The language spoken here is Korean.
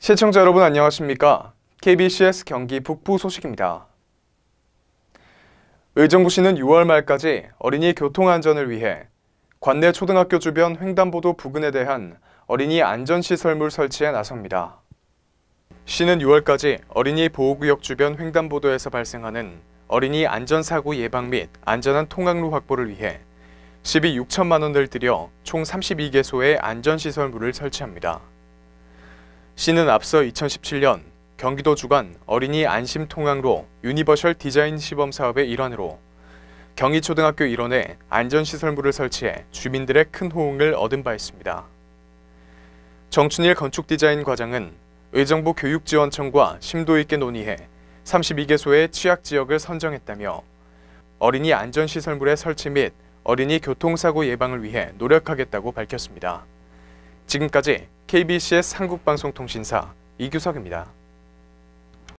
시청자 여러분 안녕하십니까? KBCS 경기 북부 소식입니다. 의정부시는 6월 말까지 어린이 교통안전을 위해 관내 초등학교 주변 횡단보도 부근에 대한 어린이 안전시설물 설치에 나섭니다. 시는 6월까지 어린이 보호구역 주변 횡단보도에서 발생하는 어린이 안전사고 예방 및 안전한 통학로 확보를 위해 12 6천만 원을 들여 총 32개소의 안전시설물을 설치합니다. 시는 앞서 2017년 경기도 주관 어린이 안심 통학로 유니버셜 디자인 시범 사업의 일환으로 경희초등학교 일원에 안전시설물을 설치해 주민들의 큰 호응을 얻은 바 있습니다. 정춘일 건축디자인 과장은 의정부 교육지원청과 심도 있게 논의해 32개소의 취약지역을 선정했다며 어린이 안전시설물의 설치 및 어린이 교통사고 예방을 위해 노력하겠다고 밝혔습니다. 지금까지 KBCS 한국방송통신사 이규석입니다.